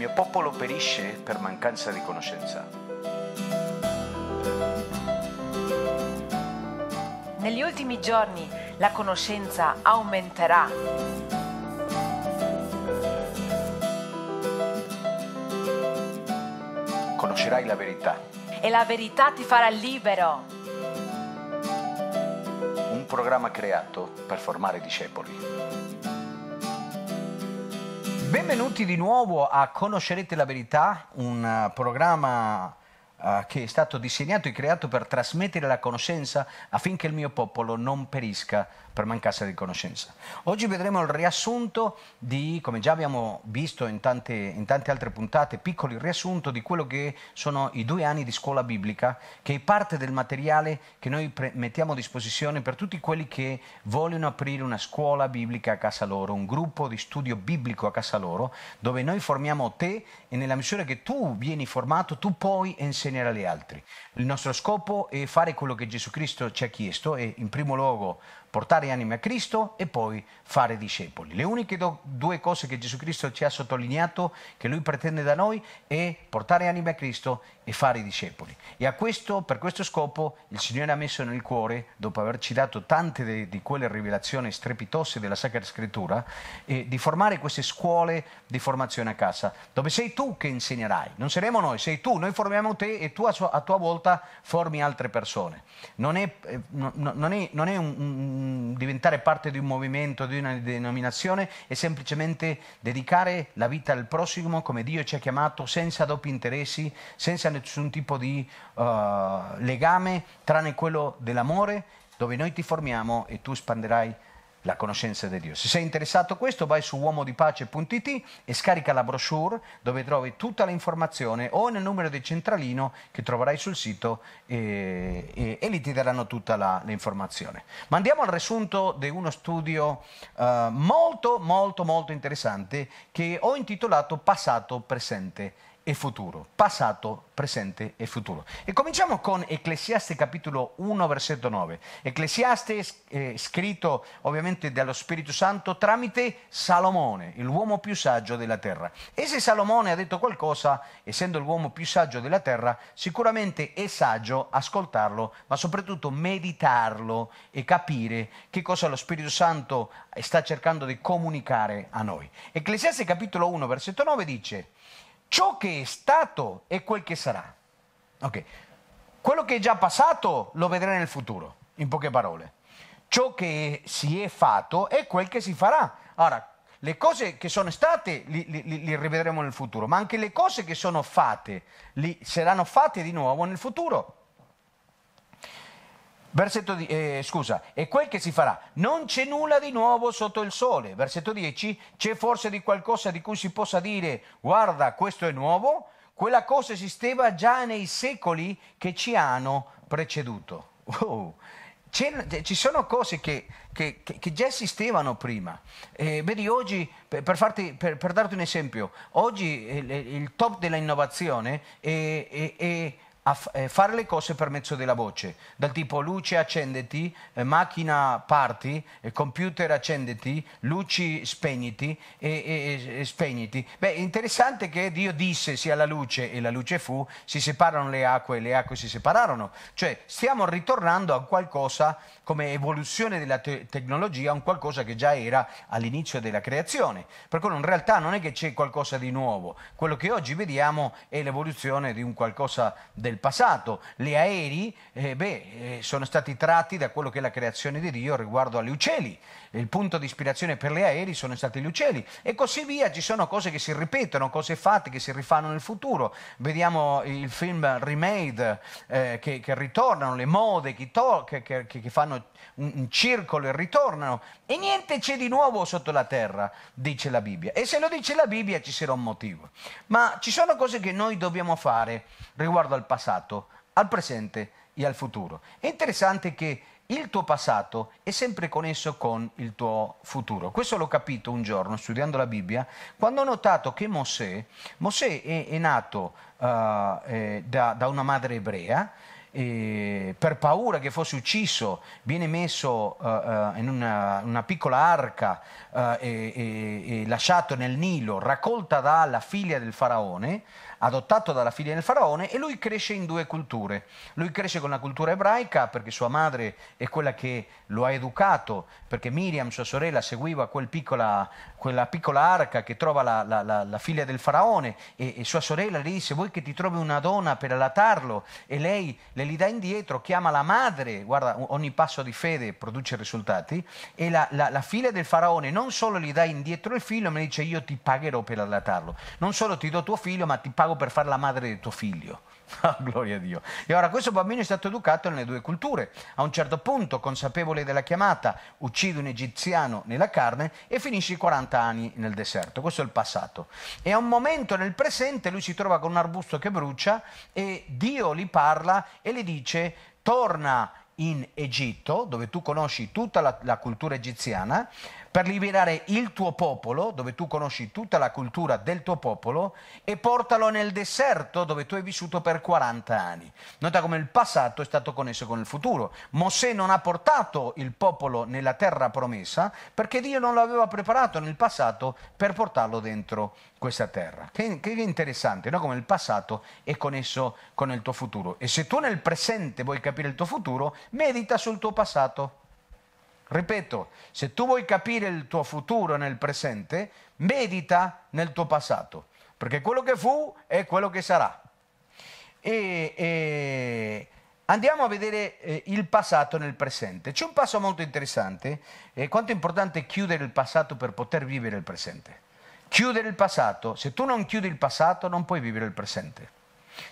mio popolo perisce per mancanza di conoscenza. Negli ultimi giorni la conoscenza aumenterà. Conoscerai la verità. E la verità ti farà libero. Un programma creato per formare discepoli. Benvenuti di nuovo a Conoscerete la verità, un eh, programma eh, che è stato disegnato e creato per trasmettere la conoscenza affinché il mio popolo non perisca per mancanza di conoscenza. Oggi vedremo il riassunto di, come già abbiamo visto in tante, in tante altre puntate, piccoli riassunto di quello che sono i due anni di scuola biblica, che è parte del materiale che noi mettiamo a disposizione per tutti quelli che vogliono aprire una scuola biblica a casa loro, un gruppo di studio biblico a casa loro, dove noi formiamo te e nella misura che tu vieni formato, tu puoi insegnare insegnare agli altri. Il nostro scopo è fare quello che Gesù Cristo ci ha chiesto e in primo luogo portare anime a Cristo e poi fare discepoli. Le uniche do, due cose che Gesù Cristo ci ha sottolineato, che Lui pretende da noi, è portare anime a Cristo e fare discepoli. E questo, per questo scopo il Signore ha messo nel cuore, dopo averci dato tante de, di quelle rivelazioni strepitose della Sacra Scrittura, eh, di formare queste scuole di formazione a casa, dove sei tu che insegnerai, non saremo noi, sei tu, noi formiamo te e tu a, sua, a tua volta formi altre persone. Non è, eh, no, non è, non è un, un diventare parte di un movimento, di una denominazione, e semplicemente dedicare la vita al prossimo come Dio ci ha chiamato, senza doppi interessi, senza nessun tipo di uh, legame, tranne quello dell'amore, dove noi ti formiamo e tu spanderai la conoscenza di Dio. Se sei interessato a questo, vai su uomodipace.it e scarica la brochure dove trovi tutta l'informazione o nel numero di centralino che troverai sul sito e, e, e lì ti daranno tutta la, l'informazione. Ma andiamo al resunto di uno studio uh, molto molto molto interessante che ho intitolato Passato, Presente e futuro, passato, presente e futuro. E cominciamo con Ecclesiaste capitolo 1 versetto 9. Ecclesiaste è eh, scritto ovviamente dallo Spirito Santo tramite Salomone, l'uomo più saggio della terra. E se Salomone ha detto qualcosa, essendo l'uomo più saggio della terra, sicuramente è saggio ascoltarlo, ma soprattutto meditarlo e capire che cosa lo Spirito Santo sta cercando di comunicare a noi. Ecclesiaste capitolo 1 versetto 9 dice ciò che è stato è quel che sarà. Okay. Quello che è già passato lo vedrai nel futuro, in poche parole. Ciò che si è fatto è quel che si farà. Ora, le cose che sono state le rivedremo nel futuro, ma anche le cose che sono fatte li saranno fatte di nuovo nel futuro. Versetto di, eh, scusa, e quel che si farà, non c'è nulla di nuovo sotto il sole. Versetto 10, c'è forse di qualcosa di cui si possa dire, guarda, questo è nuovo? Quella cosa esisteva già nei secoli che ci hanno preceduto. Wow. Oh, ci sono cose che, che, che già esistevano prima. Eh, vedi, oggi, per, farti, per, per, darti un esempio, oggi il, il top dell'innovazione è, è, è a eh, fare le cose per mezzo della voce, dal tipo luce accenditi, eh, macchina parti, eh, computer accenditi, luci spegniti e, e, e spegniti. Beh, è interessante che Dio disse sia la luce e la luce fu, si separano le acque e le acque si separarono, cioè stiamo ritornando a qualcosa come evoluzione della te- tecnologia, un qualcosa che già era all'inizio della creazione, per cui in realtà non è che c'è qualcosa di nuovo, quello che oggi vediamo è l'evoluzione di un qualcosa del del passato. Gli aerei eh, beh, eh, sono stati tratti da quello che è la creazione di Dio riguardo agli uccelli. Il punto di ispirazione per gli aerei sono stati gli uccelli e così via. Ci sono cose che si ripetono, cose fatte che si rifanno nel futuro. Vediamo il film Remade eh, che, che, ritornano, le mode che, to- che, che fanno un, un circolo e ritornano. E niente c'è di nuovo sotto la terra, dice la Bibbia. E se lo dice la Bibbia ci sarà un motivo. Ma ci sono cose che noi dobbiamo fare riguardo al passato passato, al presente e al futuro. È interessante che il tuo passato è sempre connesso con il tuo futuro. Questo l'ho capito un giorno studiando la Bibbia, quando ho notato che Mosè, Mosè è, è, nato uh, eh, da, da una madre ebrea, per paura che fosse ucciso, viene messo uh, uh, in una, una, piccola arca uh, e, e, e lasciato nel Nilo, raccolta dalla figlia del faraone adottato dalla figlia del faraone e lui cresce in due culture. Lui cresce con la cultura ebraica perché sua madre è quella che lo ha educato, perché Miriam, sua sorella, seguiva quel piccola, quella piccola arca che trova la, la, la, la figlia del faraone e, e, sua sorella le dice vuoi che ti trovi una donna per allatarlo e lei le li dà indietro, chiama la madre, guarda ogni passo di fede produce risultati e la, figlia del faraone non solo gli dà indietro il figlio ma dice io ti pagherò per allatarlo, non solo ti do tuo figlio ma ti pago pago per fare la madre di tuo figlio. Ah, gloria a Dio. E ora questo bambino è stato educato nelle due culture. A un certo punto, consapevole della chiamata, uccide un egiziano nella carne e finisce i 40 anni nel deserto. Questo è il passato. E a un momento nel presente lui si trova con un arbusto che brucia e Dio gli parla e gli dice torna in Egitto, dove tu conosci tutta la, la cultura egiziana, per liberare il tuo popolo, dove tu conosci tutta la cultura del tuo popolo, e portalo nel deserto dove tu hai vissuto per 40 anni. Nota come il passato è stato connesso con il futuro. Mosè non ha portato il popolo nella terra promessa perché Dio non lo aveva preparato nel passato per portarlo dentro questa terra. Che, che interessante, no? come il passato è connesso con il tuo futuro. E se tu nel presente vuoi capire il tuo futuro, medita sul tuo passato Ripeto, se tu vuoi capire il tuo futuro nel presente, medita nel tuo passato, perché quello che fu è quello che sarà. E, e andiamo a vedere eh, il passato nel presente. C'è un passo molto interessante, eh, quanto è importante chiudere il passato per poter vivere il presente. Chiudere il passato, se tu non chiudi il passato non puoi vivere il presente.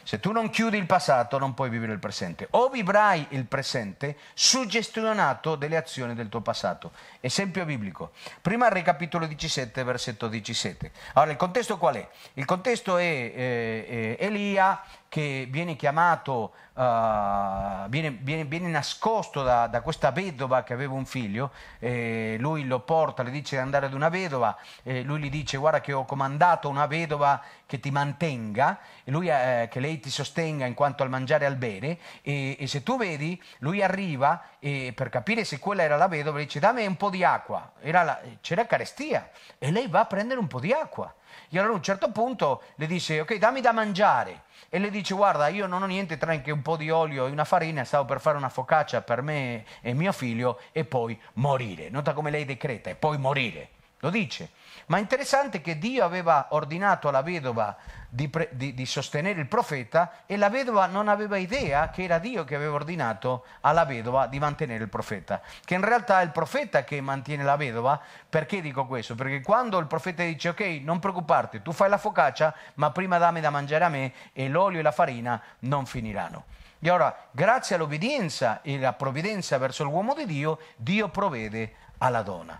Se tu non chiudi il passato non puoi vivere il presente. O vivrai il presente suggestionato delle azioni del tuo passato. Esempio biblico. Prima Re capitolo 17, versetto 17. Allora il contesto qual è? Il contesto è eh, eh, Elia che viene chiamato, uh, viene, viene, viene, nascosto da, da, questa vedova che aveva un figlio, eh, lui lo porta, le dice di andare ad una vedova, e lui gli dice guarda che ho comandato una vedova che ti mantenga, lui, eh, che lei ti sostenga in quanto al mangiare e al bere, e, e se tu vedi lui arriva e per capire se quella era la vedova dice dammi un po' di acqua, la, c'era carestia e lei va a prendere un po' di acqua e allora a un certo punto le dice, ok, dammi da mangiare. E le dice, guarda, io non ho niente tranne che un po' di olio e una farina, stavo per fare una focaccia per me e mio figlio e poi morire. Nota come lei decreta, e poi morire lo dice. Ma è interessante che Dio aveva ordinato alla vedova di, pre- di, di, sostenere il profeta e la vedova non aveva idea che era Dio che aveva ordinato alla vedova di mantenere il profeta. Che in realtà è il profeta che mantiene la vedova. Perché dico questo? Perché quando il profeta dice ok, non preoccuparti, tu fai la focaccia, ma prima dammi da mangiare a me e l'olio e la farina non finiranno. E ora, grazie all'obbedienza e alla provvidenza verso l'uomo di Dio, Dio provvede alla donna.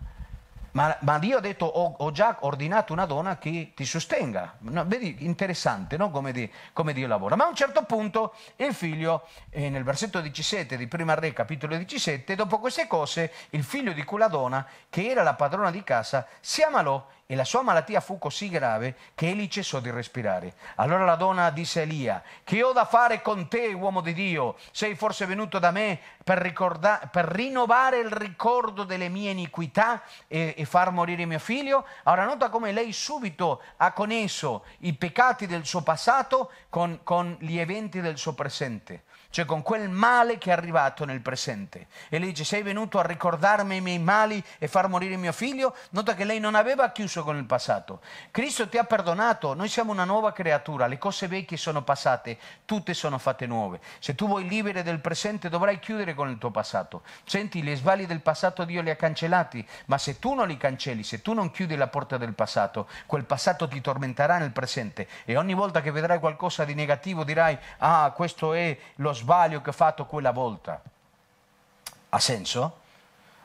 Ma, ma io ho detto, ho, ho, già ordinato una donna che ti sostenga. No, vedi, interessante no? come, di, come, Dio lavora. Ma a un certo punto il figlio, eh, nel versetto 17 di Prima Re, capitolo 17, dopo queste cose, il figlio di quella donna, che era la padrona di casa, si ammalò e la sua malattia fu così grave che egli cessò di respirare. Allora la donna disse a Elia, che ho da fare con te, uomo di Dio? Sei forse venuto da me per, ricorda- per rinnovare il ricordo delle mie iniquità e-, e far morire mio figlio? Ora nota come lei subito ha connesso i peccati del suo passato con, con gli eventi del suo presente cioè con quel male che è arrivato nel presente. E lei dice, sei venuto a ricordarmi i miei mali e far morire mio figlio? Nota che lei non aveva chiuso con il passato. Cristo ti ha perdonato, noi siamo una nuova creatura, le cose vecchie sono passate, tutte sono fatte nuove. Se tu vuoi libere del presente dovrai chiudere con il tuo passato. Senti, gli sbagli del passato Dio li ha cancellati, ma se tu non li cancelli, se tu non chiudi la porta del passato, quel passato ti tormenterà nel presente e ogni volta che vedrai qualcosa di negativo dirai, ah, questo è lo sbaglio che ho fatto quella volta. Ha senso?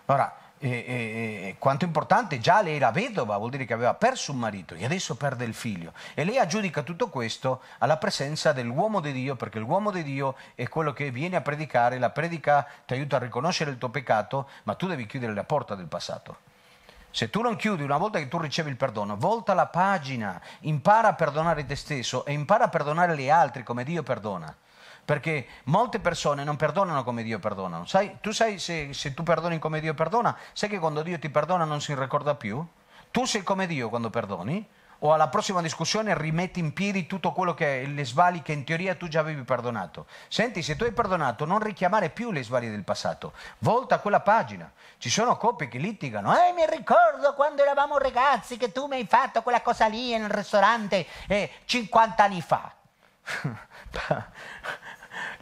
Allora, eh, eh, eh, quanto importante, già lei era vedova, vuol dire che aveva perso un marito e adesso perde il figlio. E lei aggiudica tutto questo alla presenza dell'uomo di Dio, perché l'uomo di Dio è quello che viene a predicare, la predica ti aiuta a riconoscere il tuo peccato, ma tu devi chiudere la porta del passato. Se tu non chiudi una volta che tu ricevi il perdono, volta la pagina, impara a perdonare te stesso e impara a perdonare gli altri come Dio perdona. Perché molte persone non perdonano come Dio perdona. Sai, tu sai se, se tu perdoni come Dio perdona, sai che quando Dio ti perdona non si ricorda più? Tu sei come Dio quando perdoni? o alla prossima discussione rimetti in piedi tutto quello che è le svali che in teoria tu già avevi perdonato. Senti, se tu hai perdonato, non richiamare più le svali del passato. Volta quella pagina. Ci sono coppie che litigano. Eh, mi ricordo quando eravamo ragazzi che tu mi hai fatto quella cosa lì nel ristorante eh, 50 anni fa.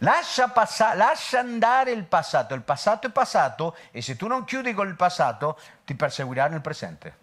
Lascia, passa- lascia andare il passato, il passato è passato e se tu non chiudi con il passato ti perseguirà nel presente.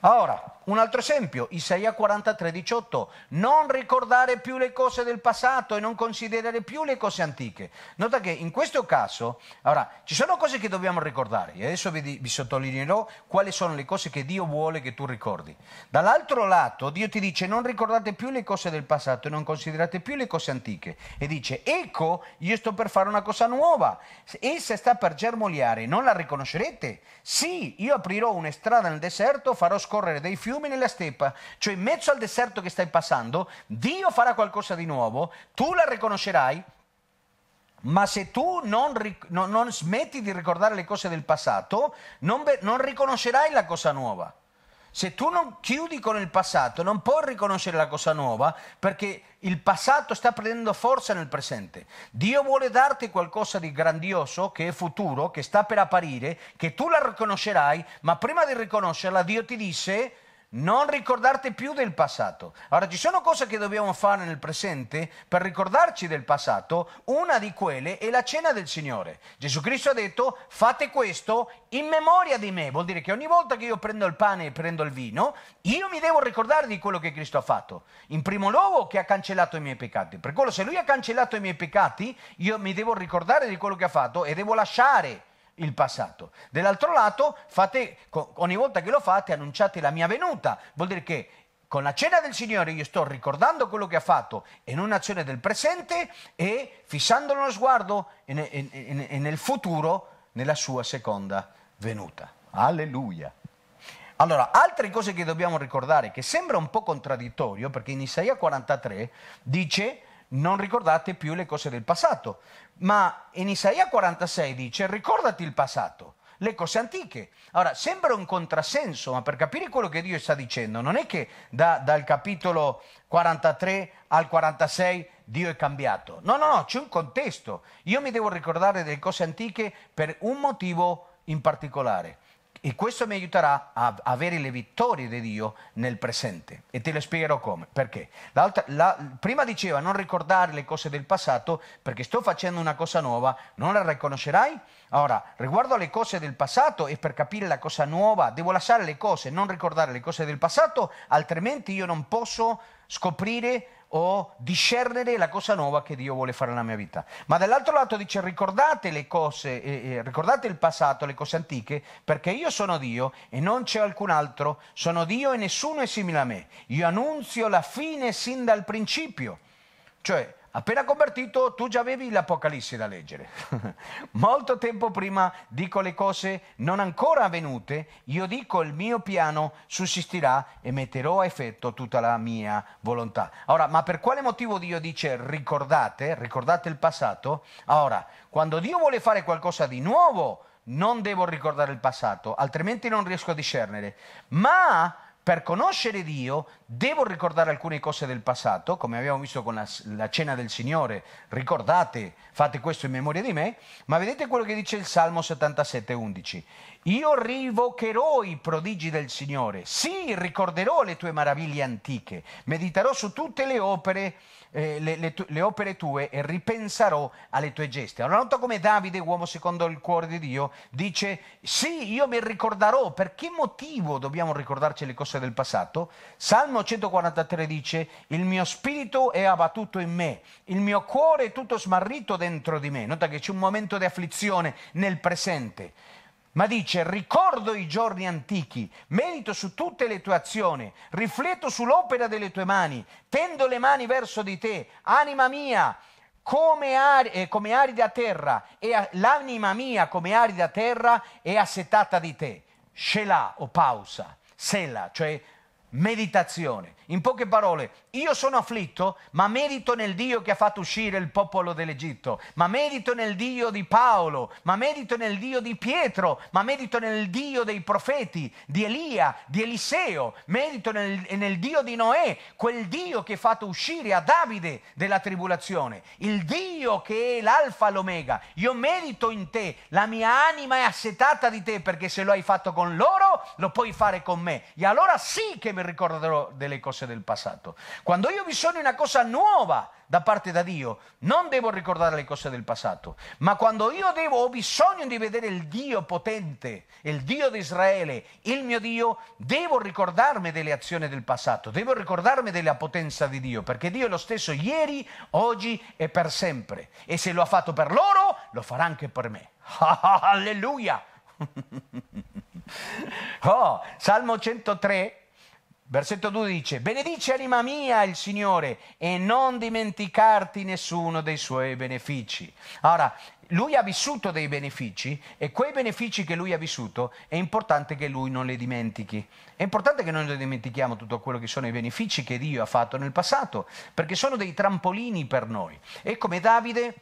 Ora, un altro esempio, Isaia 43, 18. Non ricordare più le cose del passato e non considerare più le cose antiche. Nota che in questo caso, allora, ci sono cose che dobbiamo ricordare. E adesso vi, vi sottolineerò quali sono le cose che Dio vuole che tu ricordi. Dall'altro lato, Dio ti dice non ricordate più le cose del passato e non considerate più le cose antiche. E dice, ecco, io sto per fare una cosa nuova. Essa sta per germogliare, non la riconoscerete? Sì, io aprirò una strada nel deserto, farò scorrere dei fiumi fiumi nella steppa, cioè in mezzo al deserto che stai passando, Dio farà qualcosa di nuovo, tu la riconoscerai, ma se tu non, non, non smetti di ricordare le cose del passato, non, non riconoscerai la cosa nuova. Se tu non chiudi con il passato, non puoi riconoscere la cosa nuova perché il passato sta prendendo forza nel presente. Dio vuole darti qualcosa di grandioso che è futuro, che sta per apparire, che tu la riconoscerai, ma prima di riconoscerla Dio ti dice non ricordarti più del passato. Allora ci sono cose che dobbiamo fare nel presente per ricordarci del passato. Una di quelle è la cena del Signore. Gesù Cristo ha detto fate questo in memoria di me. Vuol dire che ogni volta che io prendo il pane e prendo il vino, io mi devo ricordare di quello che Cristo ha fatto. In primo luogo che ha cancellato i miei peccati. Per quello se lui ha cancellato i miei peccati, io mi devo ricordare di quello che ha fatto e devo lasciare il passato. Dall'altro lato, fate, ogni volta che lo fate, annunciate la mia venuta. Vuol dire che con la cena del Signore io sto ricordando quello che ha fatto in un'azione del presente e fissando lo sguardo nel futuro, nella sua seconda venuta. Alleluia. Allora, altre cose che dobbiamo ricordare, che sembra un po' contraddittorio, perché in Isaia 43 dice non ricordate più le cose del passato. Ma in Isaia 46 dice ricordati il passato, le cose antiche. Allora, sembra un contrassenso, ma per capire quello che Dio sta dicendo, non è che da, dal capitolo 43 al 46 Dio è cambiato. No, no, no, c'è un contesto. Io mi devo ricordare delle cose antiche per un motivo in particolare. E questo mi aiuterà a avere le vittorie di Dio nel presente. E te lo spiegherò come. Perché? La, prima diceva non ricordare le cose del passato perché sto facendo una cosa nuova, non la riconoscerai? Ora, riguardo alle cose del passato e per capire la cosa nuova, devo lasciare le cose, non ricordare le cose del passato, altrimenti io non posso scoprire o discernere la cosa nuova che Dio vuole fare nella mia vita. Ma dall'altro lato dice ricordate le cose, eh, eh, ricordate il passato, le cose antiche, perché io sono Dio e non c'è alcun altro, sono Dio e nessuno è simile a me. Io annunzio la fine sin dal principio. Cioè, Appena convertito tu già avevi l'Apocalisse da leggere. Molto tempo prima dico le cose non ancora avvenute, io dico il mio piano sussistirà e metterò a effetto tutta la mia volontà. Ora, ma per quale motivo Dio dice ricordate, ricordate il passato? Ora, quando Dio vuole fare qualcosa di nuovo, non devo ricordare il passato, altrimenti non riesco a discernere. Ma per conoscere Dio devo ricordare alcune cose del passato, come abbiamo visto con la, la, cena del Signore, ricordate, fate questo in memoria di me, ma vedete quello che dice il Salmo 77, 11. Io rivocherò i prodigi del Signore. Sì, ricorderò le tue maraviglie antiche. Mediterò su tutte le opere, eh, le, le, le opere tue e ripenserò alle tue geste. Allora nota come Davide, uomo secondo il cuore di Dio, dice sì, io mi ricorderò. Per che motivo dobbiamo ricordarci le cose del passato? Salmo 143 dice il mio spirito è abbattuto in me, il mio cuore è tutto smarrito dentro di me. Nota che c'è un momento di afflizione nel presente ma dice ricordo i giorni antichi, medito su tutte le tue azioni, rifletto sull'opera delle tue mani, tendo le mani verso di te, anima mia, come, ar- eh, come arida terra, e a- l'anima mia come arida terra è assetata di te. Shelah o pausa, sela, cioè meditazione. In poche parole, io sono afflitto, ma merito nel Dio che ha fatto uscire il popolo dell'Egitto, ma merito nel Dio di Paolo, ma merito nel Dio di Pietro, ma merito nel Dio dei profeti, di Elia, di Eliseo, merito nel, nel Dio di Noè, quel Dio che ha fatto uscire a Davide della tribolazione, il Dio che è l'alfa e l'omega. Io merito in te, la mia anima è assetata di te perché se lo hai fatto con loro, lo puoi fare con me. E allora sì che mi ricorderò delle cose cose del passato. Quando io ho bisogno di una cosa nuova da parte da Dio, non devo ricordare le cose del passato, ma quando io devo, ho bisogno di vedere il Dio potente, il Dio di Israele, il mio Dio, devo ricordarmi delle azioni del passato, devo ricordarmi della potenza di Dio, perché Dio è lo stesso ieri, oggi e per sempre. E se lo ha fatto per loro, lo farà anche per me. Alleluia! oh, Salmo 103 Versetto 2 dice, benedice anima mia il Signore e non dimenticarti nessuno dei suoi benefici. Ora, lui ha vissuto dei benefici e quei benefici che lui ha vissuto è importante che lui non li dimentichi. È importante che noi non dimentichiamo tutto quello che sono i benefici che Dio ha fatto nel passato, perché sono dei trampolini per noi. È come Davide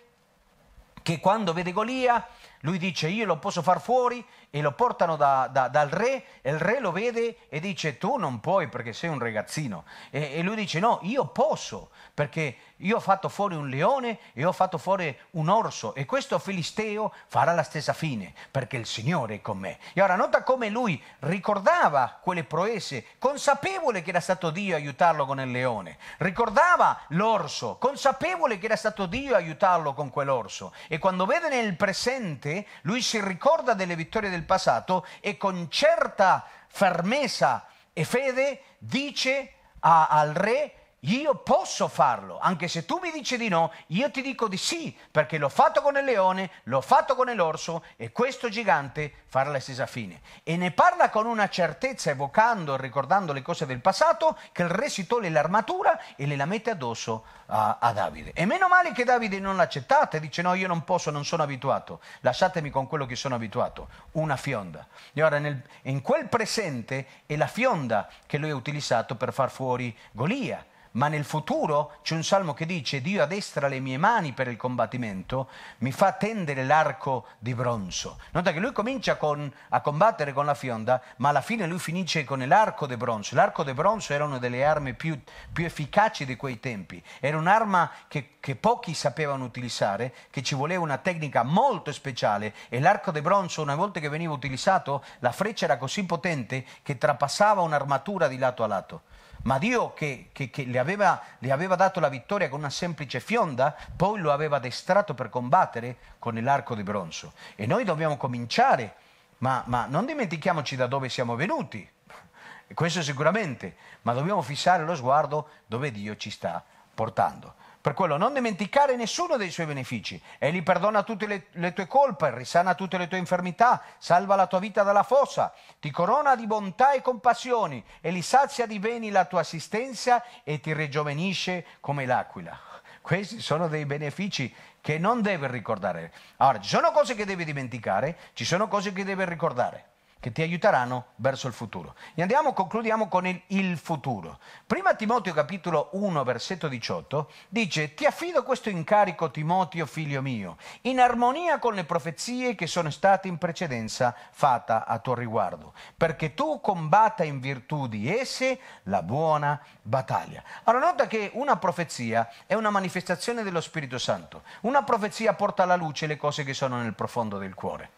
che quando vede Golia lui dice io lo posso far fuori e lo portano da, da, dal re e il re lo vede e dice tu non puoi perché sei un ragazzino. E, e lui dice no, io posso perché io ho fatto fuori un leone e ho fatto fuori un orso e questo filisteo farà la stessa fine, perché il Signore è con me. E ora nota come lui ricordava quelle proese, consapevole che era stato Dio aiutarlo con il leone, ricordava l'orso, consapevole che era stato Dio aiutarlo con quell'orso. E quando vede nel presente, lui si ricorda delle vittorie del passato e con certa fermezza e fede dice a, al re io posso farlo, anche se tu mi dici di no, io ti dico di sì, perché l'ho fatto con il leone, l'ho fatto con l'orso e questo gigante farà la stessa fine. E ne parla con una certezza, evocando, e ricordando le cose del passato, che il re si toglie l'armatura e le la mette addosso a, a Davide. E meno male che Davide non l'accettate, dice no, io non posso, non sono abituato, lasciatemi con quello che sono abituato, una fionda. E ora nel, in quel presente è la fionda che lui ha utilizzato per far fuori Golia ma nel futuro c'è un salmo che dice Dio addestra le mie mani per il combattimento, mi fa tendere l'arco di bronzo. Nota che lui comincia con, a combattere con la fionda, ma alla fine lui finisce con l'arco di bronzo. L'arco di bronzo era una delle armi più, più efficaci di quei tempi, era un'arma che, che pochi sapevano utilizzare, che ci voleva una tecnica molto speciale e l'arco di bronzo una volta che veniva utilizzato la freccia era così potente che trapassava un'armatura di lato a lato ma Dio che, che, che le, aveva, le, aveva, dato la vittoria con una semplice fionda, poi lo aveva addestrato per combattere con l'arco di bronzo. E noi dobbiamo cominciare, ma, ma non dimentichiamoci da dove siamo venuti, questo sicuramente, ma dobbiamo fissare lo sguardo dove Dio ci sta portando. Per quello non dimenticare nessuno dei suoi benefici. Egli perdona tutte le, le, tue colpe, risana tutte le tue infermità, salva la tua vita dalla fossa, ti corona di bontà e compassioni, e li sazia di beni la tua assistenza e ti rigiovenisce come l'aquila. Questi sono dei benefici che non deve ricordare. Allora, ci sono cose che deve dimenticare, ci sono cose che deve ricordare che ti aiuteranno verso il futuro. E andiamo, concludiamo con il, il futuro. Prima Timoteo capitolo 1, versetto 18, dice, ti affido questo incarico Timoteo, figlio mio, in armonia con le profezie che sono state in precedenza fatte a tuo riguardo, perché tu combatta in virtù di esse la buona battaglia. Allora nota che una profezia è una manifestazione dello Spirito Santo, una profezia porta alla luce le cose che sono nel profondo del cuore.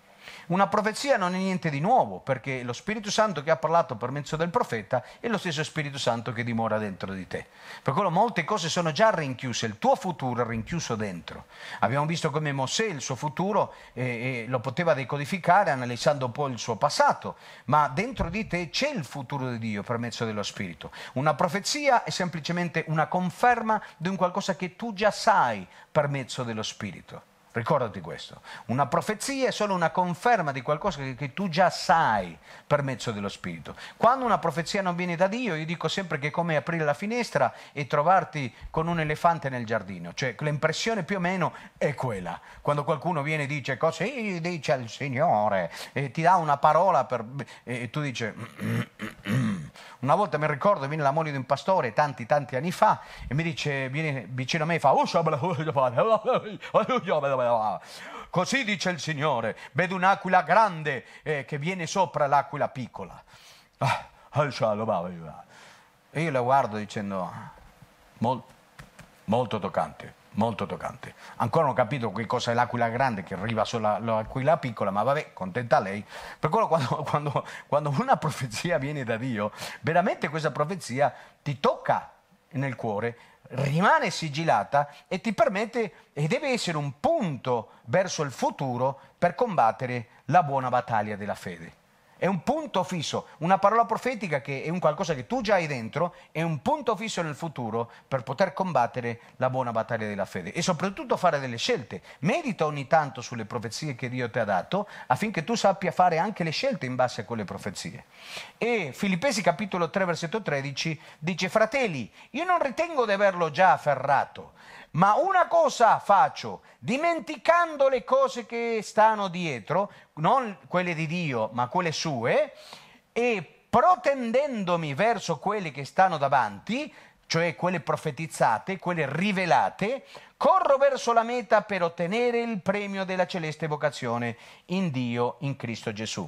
Una profezia non è niente di nuovo, perché lo Spirito Santo che ha parlato per mezzo del profeta è lo stesso Spirito Santo che dimora dentro di te. Per quello molte cose sono già rinchiuse, il tuo futuro è rinchiuso dentro. Abbiamo visto come Mosè il suo futuro eh, eh, lo poteva decodificare analizzando un po' il suo passato, ma dentro di te c'è il futuro di Dio per mezzo dello Spirito. Una profezia è semplicemente una conferma di un qualcosa che tu già sai per mezzo dello Spirito. Ricordati questo. Una profezia è solo una conferma di qualcosa che, che, tu già sai per mezzo dello Spirito. Quando una profezia non viene da Dio, io dico sempre che è come aprire la finestra e trovarti con un elefante nel giardino. Cioè, l'impressione più o meno è quella. Quando qualcuno viene e dice così, dice al Signore, e ti dà una parola per, e tu dici... Una volta mi ricordo, viene la moglie di un pastore, tanti, tanti anni fa, e mi dice, viene vicino a me e fa, così dice il Signore, vedo un'aquila grande eh, che viene sopra l'aquila piccola. Ah, oh, e io la guardo dicendo, molto, molto toccante molto toccante. Ancora non ho capito che cosa è l'aquila grande che arriva solo l'aquila piccola, ma vabbè, contenta lei. Per quello quando, quando, quando una profezia viene da Dio, veramente questa profezia ti tocca nel cuore, rimane sigillata e ti permette e deve essere un punto verso il futuro per combattere la buona battaglia della fede. È un punto fisso, una parola profetica che è un qualcosa che tu già hai dentro, è un punto fisso nel futuro per poter combattere la buona battaglia della fede e soprattutto fare delle scelte. Medita ogni tanto sulle profezie che Dio ti ha dato affinché tu sappia fare anche le scelte in base a quelle profezie. E Filippesi capitolo 3 versetto 13 dice, fratelli, io non ritengo di averlo già afferrato ma una cosa faccio, dimenticando le cose che stanno dietro, non quelle di Dio, ma quelle sue, e protendendomi verso quelle che stanno davanti, cioè quelle profetizzate, quelle rivelate, corro verso la meta per ottenere il premio della celeste vocazione in Dio, in Cristo Gesù.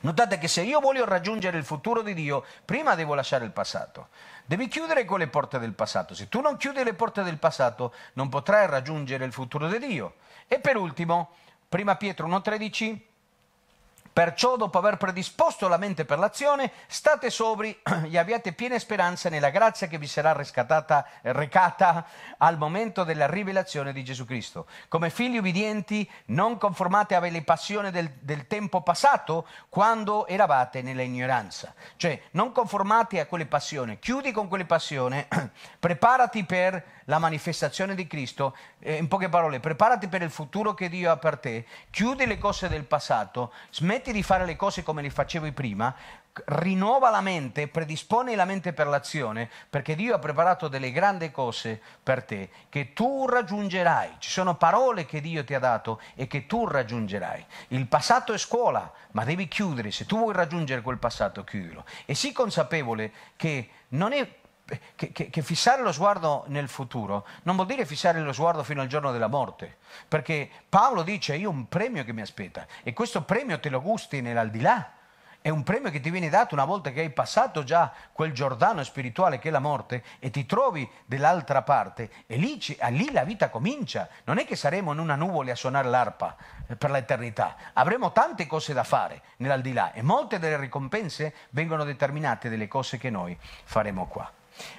Notate che se io voglio raggiungere il futuro di Dio, prima devo lasciare il passato. Devi chiudere con le porte del passato. Se tu non chiudi le porte del passato, non potrai raggiungere il futuro di Dio. E per ultimo, prima Pietro 1.13 Perciò, dopo aver predisposto la mente per l'azione, state sobri e abbiate piena speranza nella grazia che vi sarà rescatata, recata al momento della rivelazione di Gesù Cristo. Come figli ubbidienti, non conformate alle passioni del, del tempo passato quando eravate nella ignoranza. Cioè, non conformate a quelle passioni, chiudi con quelle passioni, preparati per la manifestazione di Cristo. Eh, in poche parole, preparati per il futuro che Dio ha per te, chiudi le cose del passato, smetti smetti di fare le cose come le facevi prima, rinnova la mente, predisponi la mente per l'azione, perché Dio ha preparato delle grandi cose per te che tu raggiungerai. Ci sono parole che Dio ti ha dato e che tu raggiungerai. Il passato è scuola, ma devi chiudere. Se tu vuoi raggiungere quel passato, chiudilo. E sii consapevole che non è che, che, che, fissare lo sguardo nel futuro non vuol dire fissare lo sguardo fino al giorno della morte, perché Paolo dice io ho un premio che mi aspetta e questo premio te lo gusti nell'aldilà, è un premio che ti viene dato una volta che hai passato già quel Giordano spirituale che è la morte e ti trovi dall'altra parte e lì, lì la vita comincia, non è che saremo in una nuvola a suonare l'arpa eh, per l'eternità, avremo tante cose da fare nell'aldilà e molte delle ricompense vengono determinate dalle cose che noi faremo qua.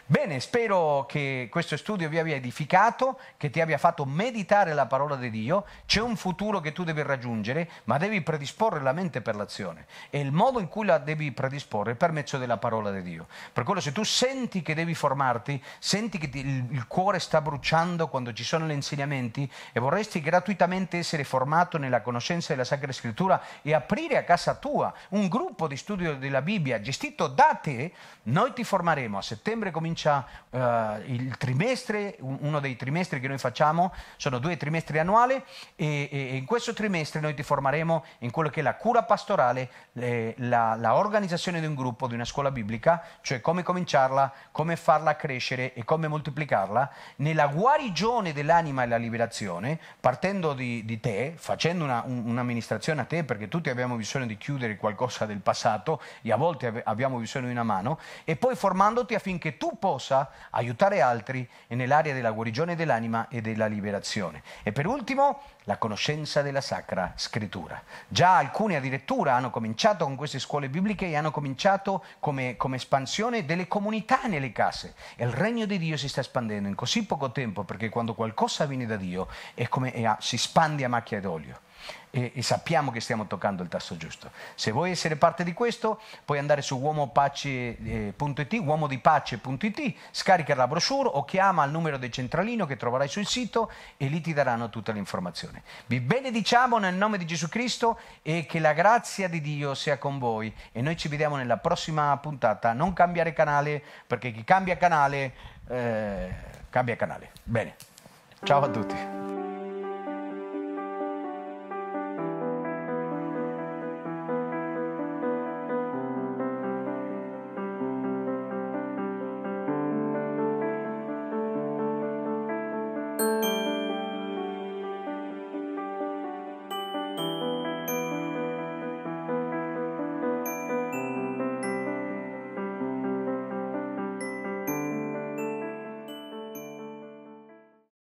Bene, spero che questo studio vi abbia edificato, che ti abbia fatto meditare la parola di Dio. C'è un futuro che tu devi raggiungere, ma devi predisporre la mente per l'azione. E il modo in cui la devi predisporre è per mezzo della parola di Dio. Per quello se tu senti che devi formarti, senti che ti, il, il cuore sta bruciando quando ci sono gli insegnamenti e vorresti gratuitamente essere formato nella conoscenza della Sacra Scrittura e aprire a casa tua un gruppo di studio della Bibbia gestito da te, noi ti formeremo a settembre settembre comincia eh, il trimestre, uno dei trimestri che noi facciamo, sono due trimestri annuali e, e in questo trimestre noi ti formeremo in quello che è la cura pastorale, le, la, la organizzazione di un gruppo, di una scuola biblica, cioè come cominciarla, come farla crescere e come moltiplicarla, nella guarigione dell'anima e la liberazione, partendo di, di te, facendo una, un, un'amministrazione a te, perché tutti abbiamo bisogno di chiudere qualcosa del passato e a volte abbiamo bisogno di una mano, e poi formandoti affinché tu possa aiutare altri nell'area della guarigione dell'anima e della liberazione. E per ultimo, la conoscenza della Sacra Scrittura. Già alcuni addirittura hanno cominciato con queste scuole bibliche e hanno cominciato come, come espansione delle comunità nelle case. Il regno di Dio si sta espandendo in così poco tempo perché quando qualcosa viene da Dio è come, è, eh, si spande a macchia d'olio e, e, sappiamo che stiamo toccando il tasto giusto. Se vuoi essere parte di questo, puoi andare su uomopace.it, eh, uomodipace.it, scarica la brochure o chiama al numero del centralino che troverai sul sito e lì ti daranno tutta l'informazione. Vi benediciamo nel nome di Gesù Cristo e che la grazia di Dio sia con voi e noi ci vediamo nella prossima puntata. Non cambiare canale perché chi cambia canale eh, cambia canale. Bene. Ciao a tutti.